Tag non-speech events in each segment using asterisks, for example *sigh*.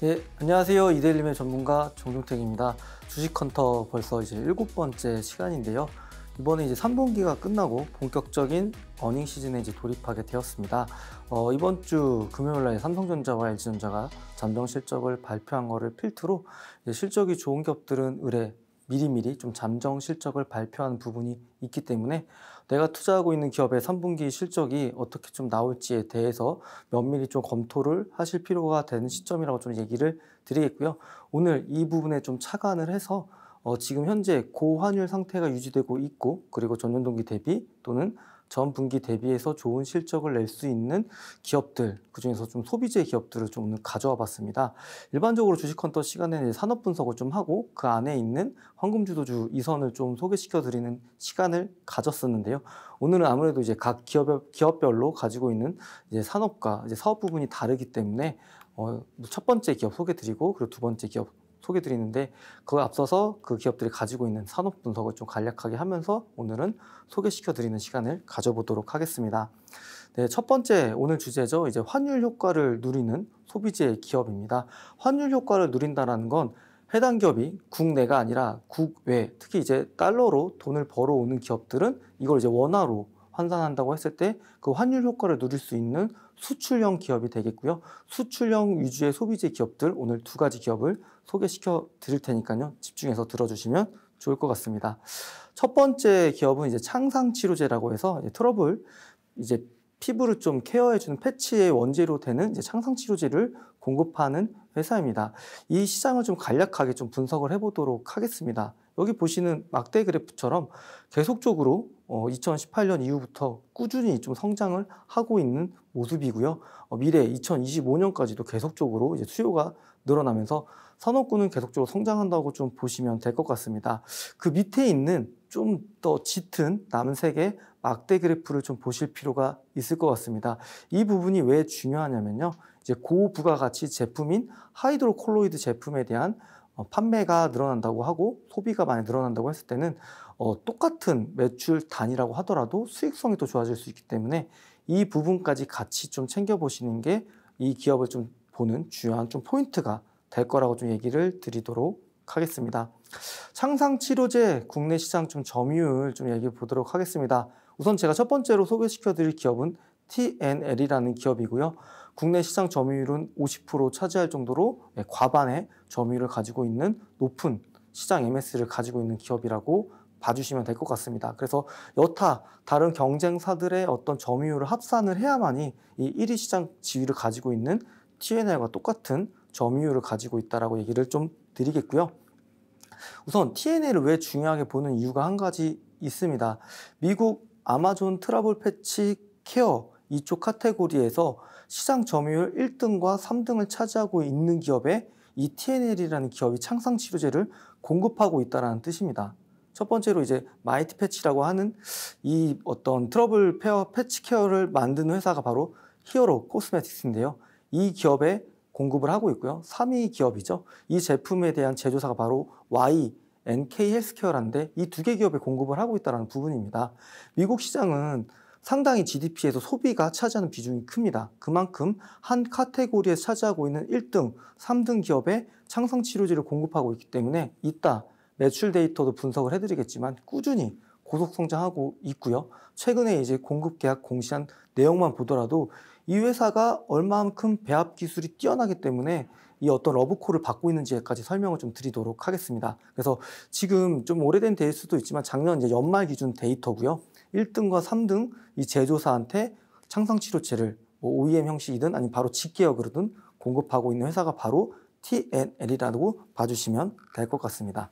네, 안녕하세요. 이데일리의 전문가 정종택입니다. 주식헌터 벌써 이제 일곱 번째 시간인데요. 이번에 이제 3분기가 끝나고 본격적인 어닝 시즌에 이제 돌입하게 되었습니다. 어, 이번 주 금요일 날 삼성전자와 LG전자가 잠정 실적을 발표한 거를 필두로 실적이 좋은 기업들은 의뢰, 미리미리 좀 잠정 실적을 발표한 부분이 있기 때문에 내가 투자하고 있는 기업의 3분기 실적이 어떻게 좀 나올지에 대해서 면밀히 좀 검토를 하실 필요가 되는 시점이라고 좀 얘기를 드리겠고요. 오늘 이 부분에 좀 차관을 해서 어, 지금 현재 고환율 상태가 유지되고 있고 그리고 전년 동기 대비 또는 전 분기 대비해서 좋은 실적을 낼 수 있는 기업들 그중에서 좀 소비재 기업들을 좀 가져와 봤습니다. 일반적으로 주식헌터 시간에는 산업 분석을 좀 하고 그 안에 있는 황금주도주 이선을 좀 소개시켜 드리는 시간을 가졌었는데요. 오늘은 아무래도 이제 각 기업 기업별로 가지고 있는 이제 산업과 이제 사업 부분이 다르기 때문에 어, 첫 번째 기업 소개드리고 그리고 두 번째 기업 소개 드리는데 그에 앞서서 그 기업들이 가지고 있는 산업 분석을 좀 간략하게 하면서 오늘은 소개시켜 드리는 시간을 가져보도록 하겠습니다. 네, 첫 번째 오늘 주제죠. 이제 환율 효과를 누리는 소비재 기업입니다. 환율 효과를 누린다는건 해당 기업이 국내가 아니라 국외, 특히 이제 달러로 돈을 벌어오는 기업들은 이걸 이제 원화로 환산한다고 했을 때 그 환율 효과를 누릴 수 있는 수출형 기업이 되겠고요. 수출형 위주의 소비재 기업들 오늘 두 가지 기업을 소개시켜 드릴 테니까요. 집중해서 들어주시면 좋을 것 같습니다. 첫 번째 기업은 이제 창상 치료제라고 해서 이제 트러블 이제 피부를 좀 케어해주는 패치의 원재료 되는 이제 창상 치료제를 공급하는 회사입니다. 이 시장을 좀 간략하게 좀 분석을 해보도록 하겠습니다. 여기 보시는 막대 그래프처럼 계속적으로 어, 2018년 이후부터 꾸준히 좀 성장을 하고 있는 모습이고요. 어, 미래 2025년까지도 계속적으로 이제 수요가 늘어나면서 산업군은 계속적으로 성장한다고 좀 보시면 될 것 같습니다. 그 밑에 있는 좀 더 짙은 남색의 막대 그래프를 좀 보실 필요가 있을 것 같습니다. 이 부분이 왜 중요하냐면요. 이제 고부가가치 제품인 하이드로 콜로이드 제품에 대한 어, 판매가 늘어난다고 하고 소비가 많이 늘어난다고 했을 때는 어, 똑같은 매출 단위라고 하더라도 수익성이 더 좋아질 수 있기 때문에 이 부분까지 같이 좀 챙겨보시는 게 이 기업을 좀 보는 중요한 좀 포인트가 될 거라고 좀 얘기를 드리도록 하겠습니다. 창상 치료제 국내 시장 좀 점유율 좀 얘기해 보도록 하겠습니다. 우선 제가 첫 번째로 소개시켜 드릴 기업은 TNL이라는 기업이고요. 국내 시장 점유율은 50% 차지할 정도로 예, 과반의 점유율을 가지고 있는 높은 시장 MS를 가지고 있는 기업이라고 봐주시면 될 것 같습니다. 그래서 여타 다른 경쟁사들의 어떤 점유율을 합산을 해야만이 이 1위 시장 지위를 가지고 있는 TNL과 똑같은 점유율을 가지고 있다라고 얘기를 좀 드리겠고요. 우선 TNA를 왜 중요하게 보는 이유가 한 가지 있습니다. 미국 아마존 트러블 패치 케어 이쪽 카테고리에서 시장 점유율 1등과 3등을 차지하고 있는 기업에 이 TNL이라는 기업이 창상 치료제를 공급하고 있다는 뜻입니다. 첫 번째로 이제 마이티 패치라고 하는 이 어떤 트러블 페어 패치 케어를 만드는 회사가 바로 히어로 코스메틱스인데요. 이 기업의 공급을 하고 있고요. 3위 기업이죠. 이 제품에 대한 제조사가 바로 Y NK 헬스케어라는데이 두 개 기업에 공급을 하고 있다는 부분입니다. 미국 시장은 상당히 GDP에서 소비가 차지하는 비중이 큽니다. 그만큼 한 카테고리에 차지하고 있는 1등, 3등 기업에 창성 치료제를 공급하고 있기 때문에 이따 매출 데이터도 분석을 해드리겠지만 꾸준히 고속 성장하고 있고요. 최근에 이제 공급 계약 공시한 내용만 보더라도 이 회사가 얼마만큼 배합 기술이 뛰어나기 때문에 이 어떤 러브콜을 받고 있는지까지 설명을 좀 드리도록 하겠습니다. 그래서 지금 좀 오래된 데일 수도 있지만 작년 이제 연말 기준 데이터고요. 1등과 3등 이 제조사한테 창성치료제를 뭐 OEM 형식이든 아니면 바로 직계약으로든 공급하고 있는 회사가 바로 TNL이라고 봐주시면 될 것 같습니다.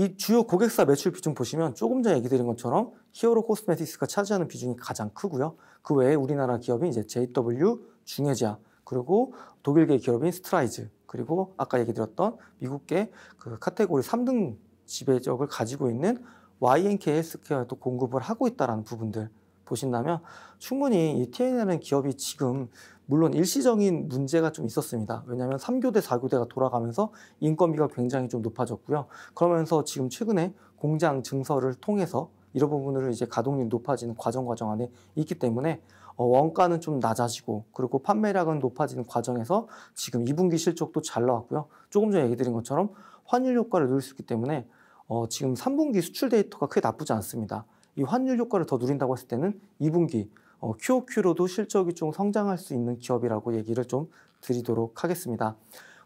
이 주요 고객사 매출 비중 보시면 조금 전에 얘기 드린 것처럼 히어로 코스메틱스가 차지하는 비중이 가장 크고요. 그 외에 우리나라 기업인 이제 JW, 중해자 그리고 독일계 기업인 스트라이즈, 그리고 아까 얘기 드렸던 미국계 그 카테고리 3등 지배적을 가지고 있는 YNK 헬스케어에도 공급을 하고 있다는 부분들 보신다면 충분히 이 TNL은 기업이 지금 물론 일시적인 문제가 좀 있었습니다. 왜냐하면 3교대, 4교대가 돌아가면서 인건비가 굉장히 좀 높아졌고요. 그러면서 지금 최근에 공장 증설을 통해서 이런 부분을 이제 가동률이 높아지는 과정 과정 안에 있기 때문에 어, 원가는 좀 낮아지고 그리고 판매량은 높아지는 과정에서 지금 2분기 실적도 잘 나왔고요. 조금 전에 얘기 드린 것처럼 환율 효과를 누릴 수 있기 때문에 어, 지금 3분기 수출 데이터가 크게 나쁘지 않습니다. 이 환율 효과를 더 누린다고 했을 때는 2분기 어, QOQ로도 실적이 좀 성장할 수 있는 기업이라고 얘기를 좀 드리도록 하겠습니다.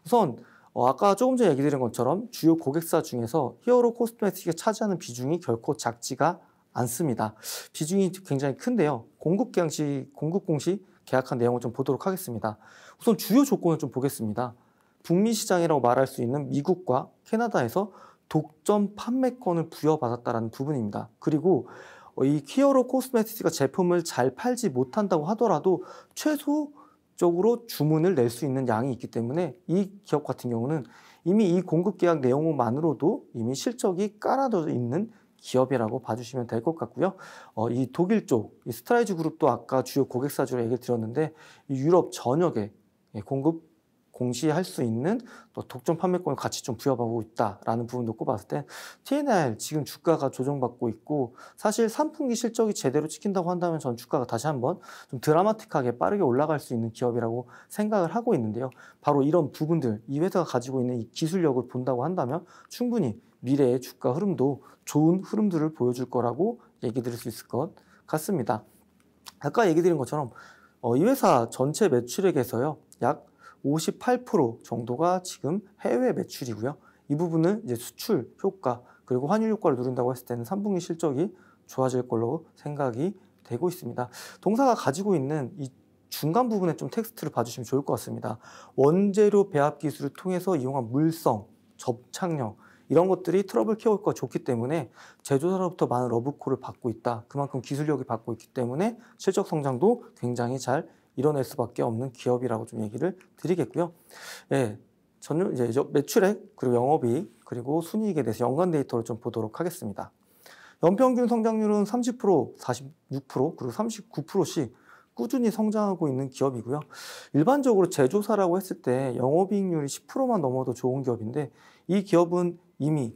우선 어, 아까 조금 전에 얘기 드린 것처럼 주요 고객사 중에서 히어로 코스메틱이 차지하는 비중이 결코 작지가 않습니다. 비중이 굉장히 큰데요. 공급 계시 공급 공시 계약한 내용을 좀 보도록 하겠습니다. 우선 주요 조건을 좀 보겠습니다. 북미 시장이라고 말할 수 있는 미국과 캐나다에서 독점 판매권을 부여받았다는 부분입니다. 그리고 어, 이 키어로 코스메틱스가 제품을 잘 팔지 못한다고 하더라도 최소적으로 주문을 낼 수 있는 양이 있기 때문에 이 기업 같은 경우는 이미 이 공급 계약 내용만으로도 이미 실적이 깔아져 있는 기업이라고 봐주시면 될 것 같고요. 어, 이 독일 쪽, 이 스트라이즈 그룹도 아까 주요 고객사주로 얘기 드렸는데 유럽 전역에 예, 공급 공시할 수 있는 또 독점 판매권을 같이 좀 부여받고 있다라는 부분도 꼽았을 때 TNL 지금 주가가 조정받고 있고 사실 3분기 실적이 제대로 찍힌다고 한다면 전 주가가 다시 한번 좀 드라마틱하게 빠르게 올라갈 수 있는 기업이라고 생각을 하고 있는데요. 바로 이런 부분들 이 회사가 가지고 있는 이 기술력을 본다고 한다면 충분히 미래의 주가 흐름도 좋은 흐름들을 보여줄 거라고 얘기 드릴 수 있을 것 같습니다. 아까 얘기 드린 것처럼 어, 이 회사 전체 매출액에서요 약58% 정도가 지금 해외 매출이고요. 이 부분은 이제 수출 효과 그리고 환율 효과를 누른다고 했을 때는 3분기 실적이 좋아질 걸로 생각이 되고 있습니다. 동사가 가지고 있는 이 중간 부분에 좀 텍스트를 봐주시면 좋을 것 같습니다. 원재료 배합 기술을 통해서 이용한 물성, 접착력 이런 것들이 트러블 케어 효과가 좋기 때문에 제조사로부터 많은 러브콜을 받고 있다. 그만큼 기술력이 받고 있기 때문에 실적 성장도 굉장히 잘 이뤄낼 수밖에 없는 기업이라고 좀 얘기를 드리겠고요. 예, 전년 이제 매출액 그리고 영업이익 그리고 순이익에 대해서 연간 데이터를 좀 보도록 하겠습니다. 연평균 성장률은 30%, 46% 그리고 39%씩 꾸준히 성장하고 있는 기업이고요. 일반적으로 제조사라고 했을 때 영업이익률이 10%만 넘어도 좋은 기업인데 이 기업은 이미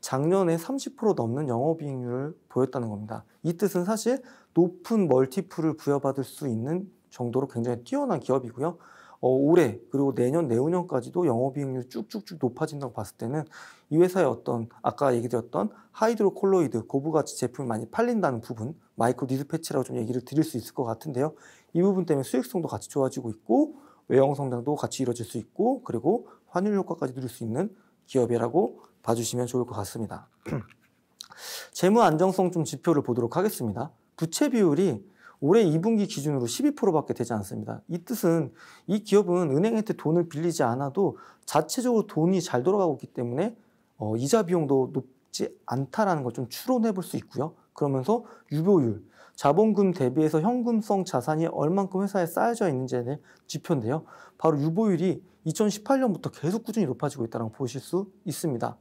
작년에 30% 넘는 영업이익률을 보였다는 겁니다. 이 뜻은 사실 높은 멀티플을 부여받을 수 있는 정도로 굉장히 뛰어난 기업이고요. 어, 올해 그리고 내년 내후년까지도 영업이익률 쭉쭉쭉 높아진다고 봤을 때는 이 회사의 어떤 아까 얘기드렸던 하이드로콜로이드 고부가치 제품이 많이 팔린다는 부분 마이크로 디스패치라고 좀 얘기를 드릴 수 있을 것 같은데요. 이 부분 때문에 수익성도 같이 좋아지고 있고 외형 성장도 같이 이루어질 수 있고 그리고 환율 효과까지 누릴 수 있는 기업이라고 봐주시면 좋을 것 같습니다. *clears throat* 재무 안정성 좀 지표를 보도록 하겠습니다. 부채 비율이 올해 2분기 기준으로 12%밖에 되지 않습니다. 이 뜻은 이 기업은 은행한테 돈을 빌리지 않아도 자체적으로 돈이 잘 돌아가고 있기 때문에 어, 이자 비용도 높지 않다라는 걸 좀 추론해 볼 수 있고요. 그러면서 유보율, 자본금 대비해서 현금성 자산이 얼만큼 회사에 쌓여져 있는지에 대한 지표인데요. 바로 유보율이 2018년부터 계속 꾸준히 높아지고 있다는 걸 보실 수 있습니다.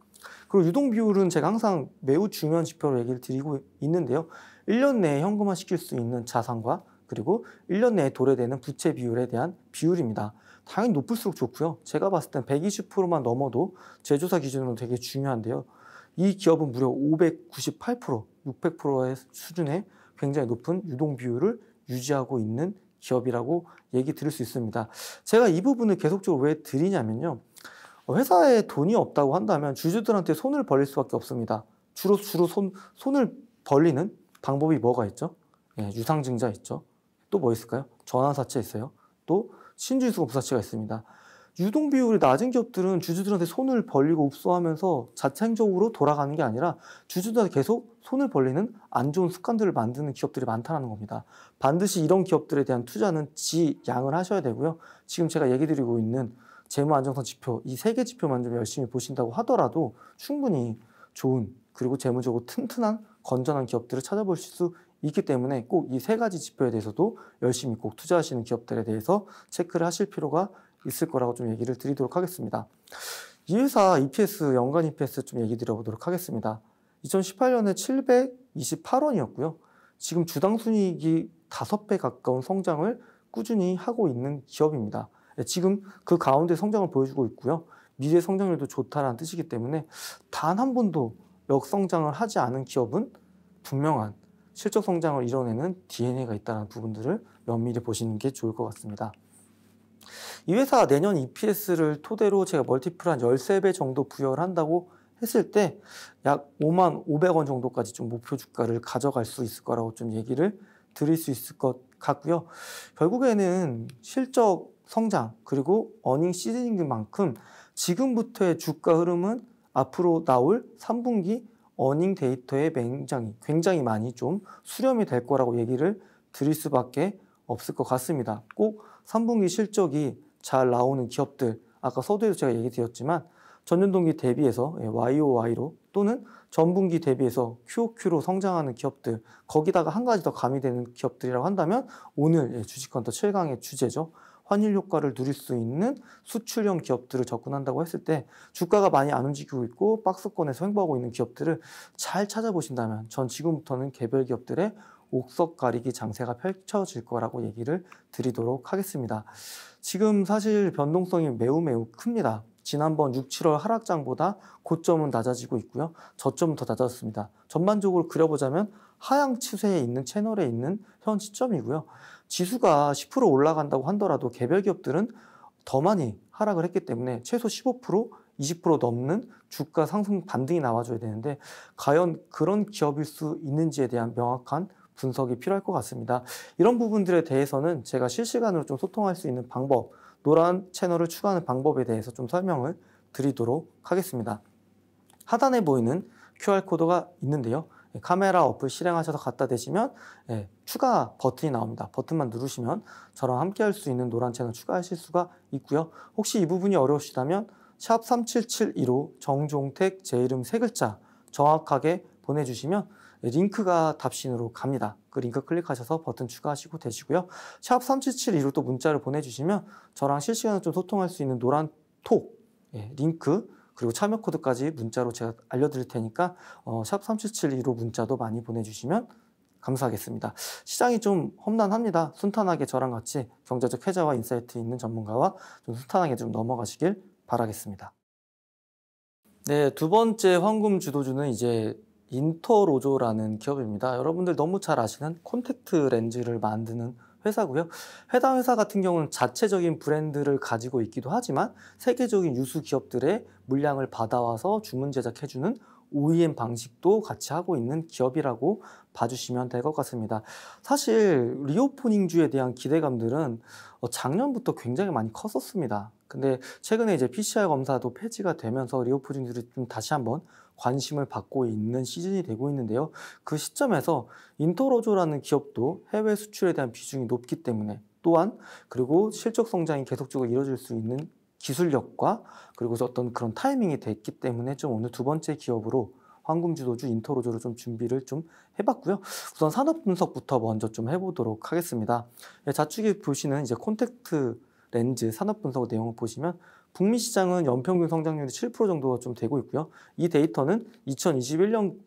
그리고 유동 비율은 제가 항상 매우 중요한 지표로 얘기를 드리고 있는데요. 1년 내에 현금화 시킬 수 있는 자산과 그리고 1년 내에 도래되는 부채 비율에 대한 비율입니다. 당연히 높을수록 좋고요. 제가 봤을 땐 120%만 넘어도 제조사 기준으로 되게 중요한데요. 이 기업은 무려 598%, 600%의 수준의 굉장히 높은 유동 비율을 유지하고 있는 기업이라고 얘기 드릴 수 있습니다. 제가 이 부분을 계속적으로 왜 드리냐면요. 회사에 돈이 없다고 한다면 주주들한테 손을 벌릴 수밖에 없습니다. 주로 주로 손, 손을 벌리는 방법이 뭐가 있죠? 예, 유상증자 있죠. 또 뭐 있을까요? 전환사채 있어요. 또 신주수 업사채가 있습니다. 유동 비율이 낮은 기업들은 주주들한테 손을 벌리고 읍소하면서 자체적으로 돌아가는 게 아니라 주주들한테 계속 손을 벌리는 안 좋은 습관들을 만드는 기업들이 많다는 겁니다. 반드시 이런 기업들에 대한 투자는 지양을 하셔야 되고요. 지금 제가 얘기 드리고 있는 재무 안정성 지표 이 세 개 지표만 좀 열심히 보신다고 하더라도 충분히 좋은 그리고 재무적으로 튼튼한 건전한 기업들을 찾아볼수 있기 때문에 꼭 이 세 가지 지표에 대해서도 열심히 꼭 투자하시는 기업들에 대해서 체크를 하실 필요가 있을 거라고 좀 얘기를 드리도록 하겠습니다. 이 회사 EPS, 연간 EPS 좀 얘기 드려보도록 하겠습니다. 2018년에 728원이었고요. 지금 주당 순이익이 5배 가까운 성장을 꾸준히 하고 있는 기업입니다. 예, 지금 그 가운데 성장을 보여주고 있고요. 미래 성장률도 좋다라는 뜻이기 때문에 단 한 번도 역성장을 하지 않은 기업은 분명한 실적 성장을 이뤄내는 DNA가 있다는 부분들을 면밀히 보시는 게 좋을 것 같습니다. 이 회사 내년 EPS를 토대로 제가 멀티플 한 13배 정도 부여를 한다고 했을 때 약 5만 500원 정도까지 좀 목표 주가를 가져갈 수 있을 거라고 좀 얘기를 드릴 수 있을 것 같고요. 결국에는 실적 성장 그리고 어닝 시즈닝만큼 지금부터의 주가 흐름은 앞으로 나올 3분기 어닝 데이터에 굉장히, 굉장히 많이 좀 수렴이 될 거라고 얘기를 드릴 수밖에 없을 것 같습니다. 꼭 3분기 실적이 잘 나오는 기업들, 아까 서두에도 제가 얘기 드렸지만 전년동기 대비해서 예, YOY로 또는 전분기 대비해서 QOQ로 성장하는 기업들, 거기다가 한 가지 더 가미되는 기업들이라고 한다면 오늘 예, 주식헌터 7강의 주제죠. 환율 효과를 누릴 수 있는 수출형 기업들을 접근한다고 했을 때 주가가 많이 안 움직이고 있고 박스권에서 횡보하고 있는 기업들을 잘 찾아보신다면 전 지금부터는 개별 기업들의 옥석 가리기 장세가 펼쳐질 거라고 얘기를 드리도록 하겠습니다. 지금 사실 변동성이 매우 매우 큽니다. 지난번 6, 7월 하락장보다 고점은 낮아지고 있고요. 저점은 더 낮아졌습니다. 전반적으로 그려보자면 하향 추세에 있는 채널에 있는 현 시점이고요. 지수가 10% 올라간다고 한더라도 개별 기업들은 더 많이 하락을 했기 때문에 최소 15% 20% 넘는 주가 상승 반등이 나와줘야 되는데 과연 그런 기업일 수 있는지에 대한 명확한 분석이 필요할 것 같습니다. 이런 부분들에 대해서는 제가 실시간으로 좀 소통할 수 있는 방법, 노란 채널을 추가하는 방법에 대해서 좀 설명을 드리도록 하겠습니다. 하단에 보이는 QR코드가 있는데요. 카메라 어플 실행하셔서 갖다 대시면 예, 추가 버튼이 나옵니다. 버튼만 누르시면 저랑 함께 할 수 있는 노란 채널 추가하실 수가 있고요. 혹시 이 부분이 어려우시다면 샵 3772로 정종택 제 이름 세 글자 정확하게 보내주시면 링크가 답신으로 갑니다. 그 링크 클릭하셔서 버튼 추가하시고 되시고요. 샵 3772로 또 문자를 보내주시면 저랑 실시간으로 좀 소통할 수 있는 노란 톡 예, 링크 그리고 참여 코드까지 문자로 제가 알려드릴 테니까 어, 샵 3772로 문자도 많이 보내주시면 감사하겠습니다. 시장이 좀 험난합니다. 순탄하게 저랑 같이 경제적 회자와 인사이트 있는 전문가와 좀 순탄하게 좀 넘어가시길 바라겠습니다. 네, 두 번째 황금 주도주는 이제 인터로조라는 기업입니다. 여러분들 너무 잘 아시는 콘택트 렌즈를 만드는 회사고요. 해당 회사 같은 경우는 자체적인 브랜드를 가지고 있기도 하지만 세계적인 유수 기업들의 물량을 받아와서 주문 제작해주는 OEM 방식도 같이 하고 있는 기업이라고 봐주시면 될 것 같습니다. 사실 리오포닝주에 대한 기대감들은 어, 작년부터 굉장히 많이 컸었습니다. 근데 최근에 이제 PCR 검사도 폐지가 되면서 리오포닝주를 좀 다시 한번 관심을 받고 있는 시즌이 되고 있는데요. 그 시점에서 인터로조라는 기업도 해외 수출에 대한 비중이 높기 때문에 또한 그리고 실적 성장이 계속적으로 이뤄질 수 있는 기술력과 그리고 어떤 그런 타이밍이 됐기 때문에 좀 오늘 두 번째 기업으로 황금주도주 인터로조를 좀 준비를 좀 해봤고요. 우선 산업 분석부터 먼저 좀 해보도록 하겠습니다. 예, 자축이 보시는 이제 콘택트 렌즈 산업 분석 내용을 보시면 북미 시장은 연평균 성장률이 7% 정도가 좀 되고 있고요. 이 데이터는 2021년부터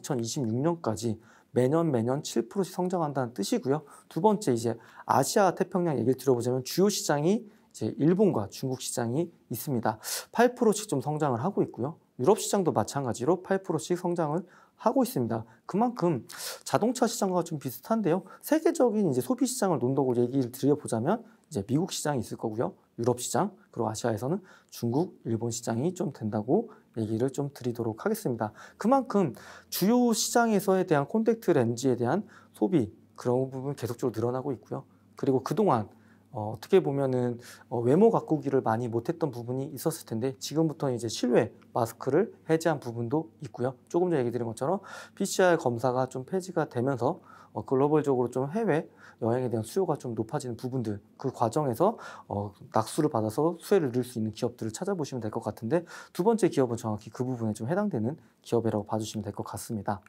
2026년까지 매년 매년 7%씩 성장한다는 뜻이고요. 두 번째 이제 아시아 태평양 얘기를 들어보자면 주요 시장이 이제 일본과 중국 시장이 있습니다. 8%씩 좀 성장을 하고 있고요. 유럽 시장도 마찬가지로 8%씩 성장을 하고 있습니다. 그만큼 자동차 시장과 좀 비슷한데요. 세계적인 이제 소비 시장을 논다고 얘기를 드려보자면 이제 미국 시장이 있을 거고요. 유럽 시장, 그리고 아시아에서는 중국, 일본 시장이 좀 된다고 얘기를 좀 드리도록 하겠습니다. 그만큼 주요 시장에서에 대한 콘택트 렌즈에 대한 소비 그런 부분 계속적으로 늘어나고 있고요. 그리고 그동안 어, 어떻게 보면은 어, 외모 가꾸기를 많이 못했던 부분이 있었을 텐데 지금부터 이제 실외 마스크를 해제한 부분도 있고요. 조금 전에 얘기 드린 것처럼 PCR 검사가 좀 폐지가 되면서 어, 글로벌적으로 좀 해외 여행에 대한 수요가 좀 높아지는 부분들 그 과정에서 어, 낙수를 받아서 수혜를 누릴 수 있는 기업들을 찾아보시면 될 것 같은데 두 번째 기업은 정확히 그 부분에 좀 해당되는 기업이라고 봐주시면 될 것 같습니다.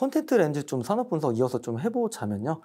콘텐츠 렌즈 좀 산업 분석 이어서 좀 해보자면요.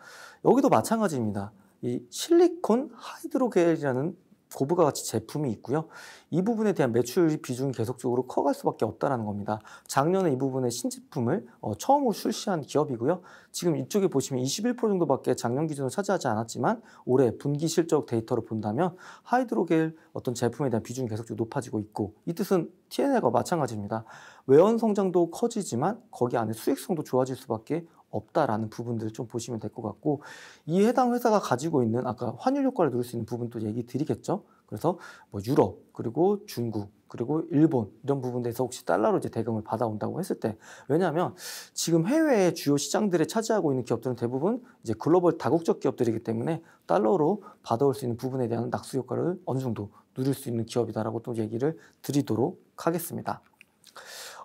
여기도 마찬가지입니다. 이 실리콘 하이드로겔이라는 고부가 가치 제품이 있고요. 이 부분에 대한 매출 비중이 계속적으로 커갈 수밖에 없다는 겁니다. 작년에 이 부분의 신제품을 어, 처음으로 출시한 기업이고요. 지금 이쪽에 보시면 21% 정도밖에 작년 기준으로 차지하지 않았지만 올해 분기 실적 데이터로 본다면 하이드로겔 어떤 제품에 대한 비중이 계속적으로 높아지고 있고 이 뜻은 T&L과 n 마찬가지입니다. 외환 성장도 커지지만 거기 안에 수익성도 좋아질 수밖에 없다라는 부분들을 좀 보시면 될 것 같고 이 해당 회사가 가지고 있는 아까 환율 효과를 누릴 수 있는 부분도 얘기 드리겠죠. 그래서 뭐 유럽 그리고 중국 그리고 일본 이런 부분에서 혹시 달러로 이제 대금을 받아온다고 했을 때 왜냐하면 지금 해외 주요 시장들에 차지하고 있는 기업들은 대부분 이제 글로벌 다국적 기업들이기 때문에 달러로 받아올 수 있는 부분에 대한 낙수 효과를 어느 정도 누릴 수 있는 기업이다라고 또 얘기를 드리도록 하겠습니다.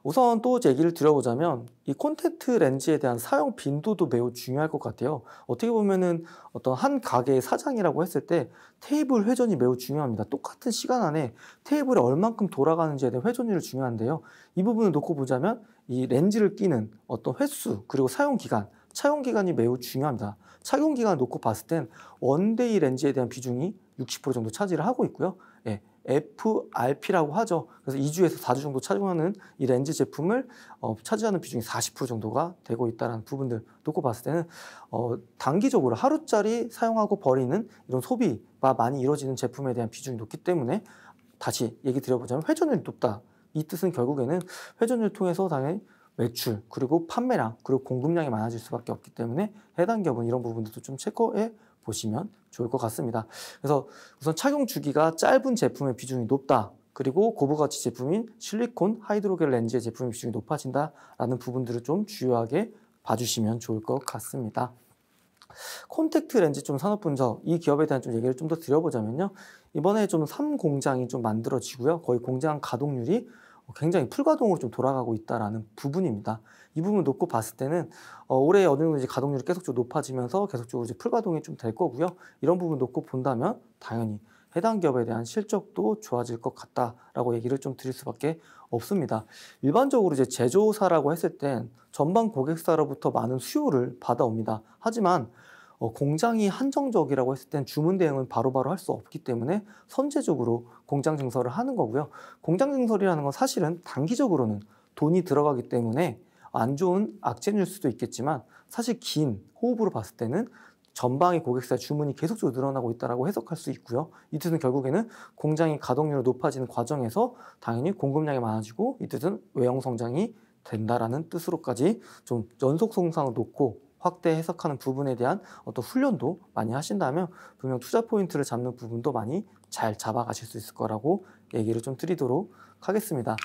우선 또 얘기를 드려보자면 이 콘택트 렌즈에 대한 사용 빈도도 매우 중요할 것 같아요. 어떻게 보면은 어떤 한 가게의 사장이라고 했을 때 테이블 회전이 매우 중요합니다. 똑같은 시간 안에 테이블이 얼만큼 돌아가는지에 대한 회전율이 중요한데요. 이 부분을 놓고 보자면 이 렌즈를 끼는 어떤 횟수 그리고 사용 기간 착용 기간이 매우 중요합니다. 착용 기간 놓고 봤을 땐 원데이 렌즈에 대한 비중이 60% 정도 차지를 하고 있고요. FRP라고 하죠. 그래서 2주에서 4주 정도 차용하는이 렌즈 제품을 어, 차지하는 비중이 40% 정도가 되고 있다는 부분들 놓고 봤을 때는 어, 단기적으로 하루짜리 사용하고 버리는 이런 소비가 많이 이루어지는 제품에 대한 비중이 높기 때문에 다시 얘기 드려보자면 회전율이 높다. 이 뜻은 결국에는 회전율 을 통해서 당연히 매출 그리고 판매량 그리고 공급량이 많아질 수밖에 없기 때문에 해당 기업은 이런 부분들도 좀 체크해 보시면 좋을 것 같습니다. 그래서 우선 착용 주기가 짧은 제품의 비중이 높다. 그리고 고부가치 제품인 실리콘 하이드로겔 렌즈의 제품 비중이 높아진다라는 부분들을 좀 주요하게 봐주시면 좋을 것 같습니다. 콘택트 렌즈 좀 산업 분석 이 기업에 대한 좀 얘기를 좀 더 드려보자면요 이번에 좀 3공장이 좀 만들어지고요 거의 공장 가동률이 어, 굉장히 풀가동으로 좀 돌아가고 있다라는 부분입니다. 이 부분 놓고 봤을 때는 어, 올해 어느 정도 이제 가동률이 계속적으로 높아지면서 계속적으로 이제 풀가동이 좀 될 거고요. 이런 부분 놓고 본다면 당연히 해당 기업에 대한 실적도 좋아질 것 같다라고 얘기를 좀 드릴 수밖에 없습니다. 일반적으로 이제 제조사라고 했을 땐 전방 고객사로부터 많은 수요를 받아옵니다. 하지만 어, 공장이 한정적이라고 했을 땐 주문 대응은 바로바로 할 수 없기 때문에 선제적으로 공장 증설을 하는 거고요. 공장 증설이라는 건 사실은 단기적으로는 돈이 들어가기 때문에 안 좋은 악재일 수도 있겠지만 사실 긴 호흡으로 봤을 때는 전방의 고객사 주문이 계속적으로 늘어나고 있다고 해석할 수 있고요. 이 뜻은 결국에는 공장이 가동률이 높아지는 과정에서 당연히 공급량이 많아지고 이 뜻은 외형 성장이 된다라는 뜻으로까지 좀 연속 성상을 놓고 확대 해석하는 부분에 대한 어떤 훈련도 많이 하신다면 분명 투자 포인트를 잡는 부분도 많이 잘 잡아가실 수 있을 거라고 얘기를 좀 드리도록 하겠습니다.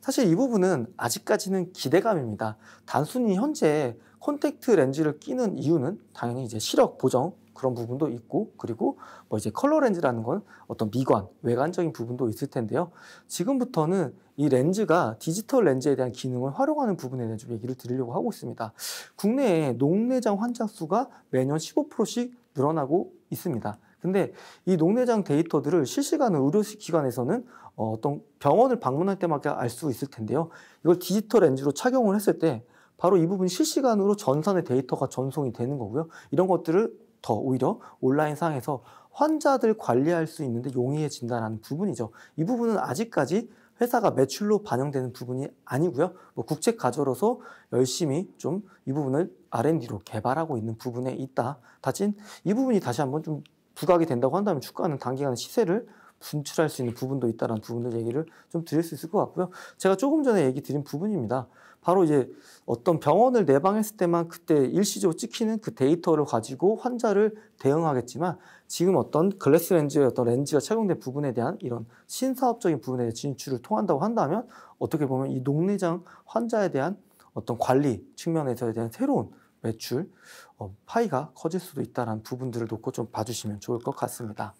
사실 이 부분은 아직까지는 기대감입니다. 단순히 현재 콘택트 렌즈를 끼는 이유는 당연히 이제 시력 보정 그런 부분도 있고 그리고 뭐 이제 컬러 렌즈라는 건 어떤 미관, 외관적인 부분도 있을 텐데요. 지금부터는 이 렌즈가 디지털 렌즈에 대한 기능을 활용하는 부분에 대해 좀 얘기를 드리려고 하고 있습니다. 국내에 녹내장 환자 수가 매년 15%씩 늘어나고 있습니다. 근데 이 녹내장 데이터들을 실시간으로 의료 기관에서는 어, 어떤 병원을 방문할 때밖에 알 수 있을 텐데요. 이걸 디지털 렌즈로 착용을 했을 때 바로 이 부분 실시간으로 전산의 데이터가 전송이 되는 거고요. 이런 것들을 더 오히려 온라인상에서 환자들 관리할 수 있는데 용이해진다는 부분이죠. 이 부분은 아직까지 회사가 매출로 반영되는 부분이 아니고요. 뭐 국책 가져로서 열심히 좀 이 부분을 R&D로 개발하고 있는 부분에 있다. 다친 이 부분이 다시 한번 좀 부각이 된다고 한다면 주가는 단기간에 시세를 분출할 수 있는 부분도 있다는 부분을 얘기를 좀 드릴 수 있을 것 같고요. 제가 조금 전에 얘기 드린 부분입니다. 바로 이제 어떤 병원을 내방했을 때만 그때 일시적으로 찍히는 그 데이터를 가지고 환자를 대응하겠지만 지금 어떤 글래스 렌즈의 어떤 렌즈가 착용된 부분에 대한 이런 신사업적인 부분에 진출을 통한다고 한다면 어떻게 보면 이 녹내장 환자에 대한 어떤 관리 측면에서에 대한 새로운 매출 어, 파이가 커질 수도 있다는 부분들을 놓고 좀 봐주시면 좋을 것 같습니다.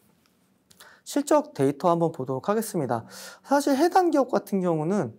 실적 데이터 한번 보도록 하겠습니다. 사실 해당 기업 같은 경우는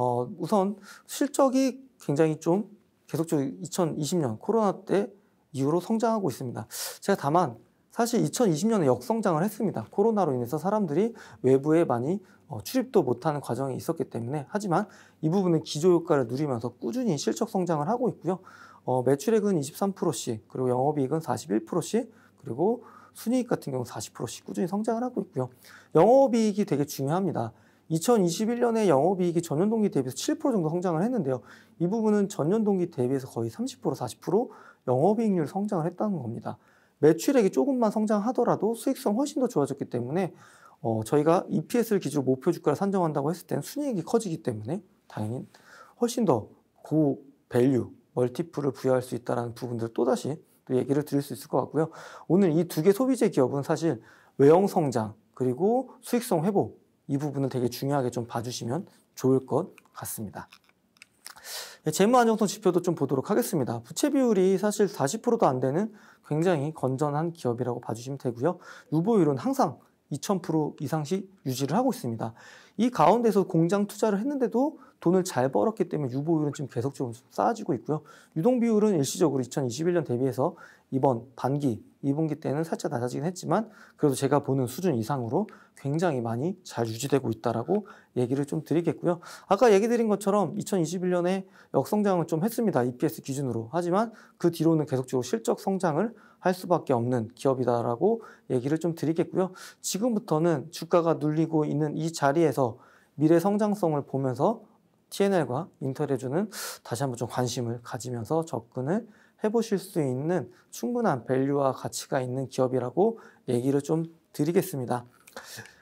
어, 우선 실적이 굉장히 좀 계속적으로 2020년 코로나 때 이후로 성장하고 있습니다. 제가 다만 사실 2020년에 역성장을 했습니다. 코로나로 인해서 사람들이 외부에 많이 어, 출입도 못하는 과정이 있었기 때문에 하지만 이 부분은 기조효과를 누리면서 꾸준히 실적 성장을 하고 있고요. 어, 매출액은 23%씩 그리고 영업이익은 41%씩 그리고 순이익 같은 경우 40%씩 꾸준히 성장을 하고 있고요. 영업이익이 되게 중요합니다. 2021년에 영업이익이 전년 동기 대비해서 7% 정도 성장을 했는데요. 이 부분은 전년 동기 대비해서 거의 30% 40% 영업이익률 성장을 했다는 겁니다. 매출액이 조금만 성장하더라도 수익성 훨씬 더 좋아졌기 때문에 어, 저희가 EPS를 기준 으로 목표 주가를 산정한다고 했을 때는 순이익이 커지기 때문에 당연히 훨씬 더 고 밸류 멀티플을 부여할 수 있다는 부분들 또다시 또 얘기를 드릴 수 있을 것 같고요. 오늘 이 두 개 소비재 기업은 사실 외형 성장 그리고 수익성 회복 이 부분은 되게 중요하게 좀 봐주시면 좋을 것 같습니다. 예, 재무 안정성 지표도 좀 보도록 하겠습니다. 부채 비율이 사실 40%도 안 되는 굉장히 건전한 기업이라고 봐주시면 되고요. 유보율은 항상 2000% 이상씩 유지를 하고 있습니다. 이 가운데서 공장 투자를 했는데도 돈을 잘 벌었기 때문에 유보율은 지금 계속적으로 쌓아지고 있고요. 유동 비율은 일시적으로 2021년 대비해서 이번 반기, 2분기 때는 살짝 낮아지긴 했지만 그래도 제가 보는 수준 이상으로 굉장히 많이 잘 유지되고 있다라고 얘기를 좀 드리겠고요. 아까 얘기 드린 것처럼 2021년에 역성장을 좀 했습니다. EPS 기준으로. 하지만 그 뒤로는 계속적으로 실적 성장을 할 수밖에 없는 기업이다라고 얘기를 좀 드리겠고요. 지금부터는 주가가 눌리고 있는 이 자리에서 미래 성장성을 보면서 TNL과 인터레주는 다시 한번 좀 관심을 가지면서 접근을 해보실 수 있는 충분한 밸류와 가치가 있는 기업이라고 얘기를 좀 드리겠습니다.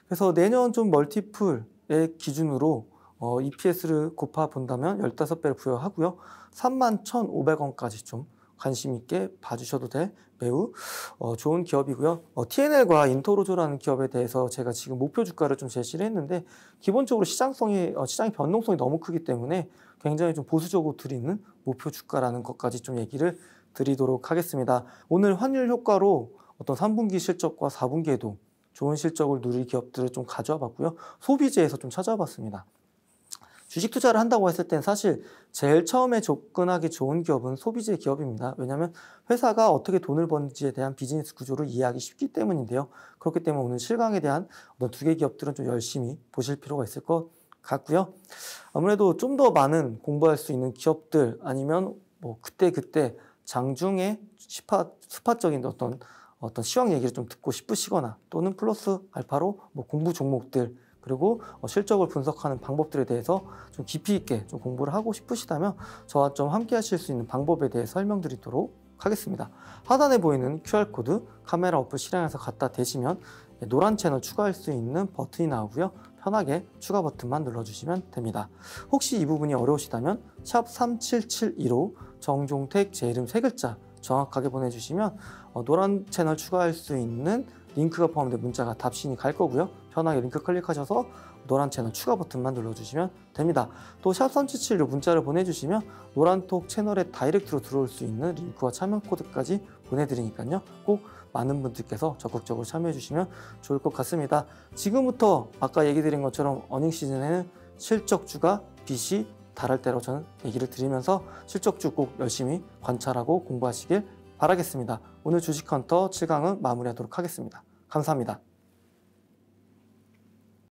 그래서 내년 좀 멀티플의 기준으로 어, EPS를 곱아 본다면 15배를 부여하고요. 31,500원까지 좀 관심 있게 봐주셔도 될 매우 어, 좋은 기업이고요. 어, TNL과 인터로조라는 기업에 대해서 제가 지금 목표 주가를 좀 제시를 했는데 기본적으로 시장성이 어, 시장의 변동성이 너무 크기 때문에 굉장히 좀 보수적으로 드리는 목표 주가라는 것까지 좀 얘기를 드리도록 하겠습니다. 오늘 환율 효과로 어떤 3분기 실적과 4분기에도 좋은 실적을 누릴 기업들을 좀 가져와 봤고요. 소비재에서 좀 찾아와 봤습니다. 주식 투자를 한다고 했을 땐 사실 제일 처음에 접근하기 좋은 기업은 소비재 기업입니다. 왜냐하면 회사가 어떻게 돈을 버는지에 대한 비즈니스 구조를 이해하기 쉽기 때문인데요. 그렇기 때문에 오늘 실강에 대한 어떤 두개 기업들은 좀 열심히 보실 필요가 있을 것 같고요. 아무래도 좀 더 많은 공부할 수 있는 기업들 아니면 뭐 그때 그때 장중에 스팟, 스팟 어떤 어떤 시황 얘기를 좀 듣고 싶으시거나 또는 플러스 알파로 뭐 공부 종목들 그리고 어 실적을 분석하는 방법들에 대해서 좀 깊이 있게 좀 공부를 하고 싶으시다면 저와 좀 함께 하실 수 있는 방법에 대해 설명드리도록 하겠습니다. 하단에 보이는 QR코드 카메라 어플 실행해서 갖다 대시면 예, 노란 채널 추가할 수 있는 버튼이 나오고요. 편하게 추가 버튼만 눌러주시면 됩니다. 혹시 이 부분이 어려우시다면 샵 3772로 정종택 제 이름 세 글자 정확하게 보내주시면 어, 노란 채널 추가할 수 있는 링크가 포함된 문자가 답신이 갈 거고요. 편하게 링크 클릭하셔서 노란 채널 추가 버튼만 눌러주시면 됩니다. 또 샵377로 문자를 보내주시면 노란톡 채널에 다이렉트로 들어올 수 있는 링크와 참여 코드까지 보내드리니까요. 꼭 많은 분들께서 적극적으로 참여해 주시면 좋을 것 같습니다. 지금부터 아까 얘기 드린 것처럼 어닝 시즌에는 실적주가 빛이 달할 때로 저는 얘기를 드리면서 실적주 꼭 열심히 관찰하고 공부하시길 바라겠습니다. 오늘 주식헌터 7강은 마무리하도록 하겠습니다. 감사합니다.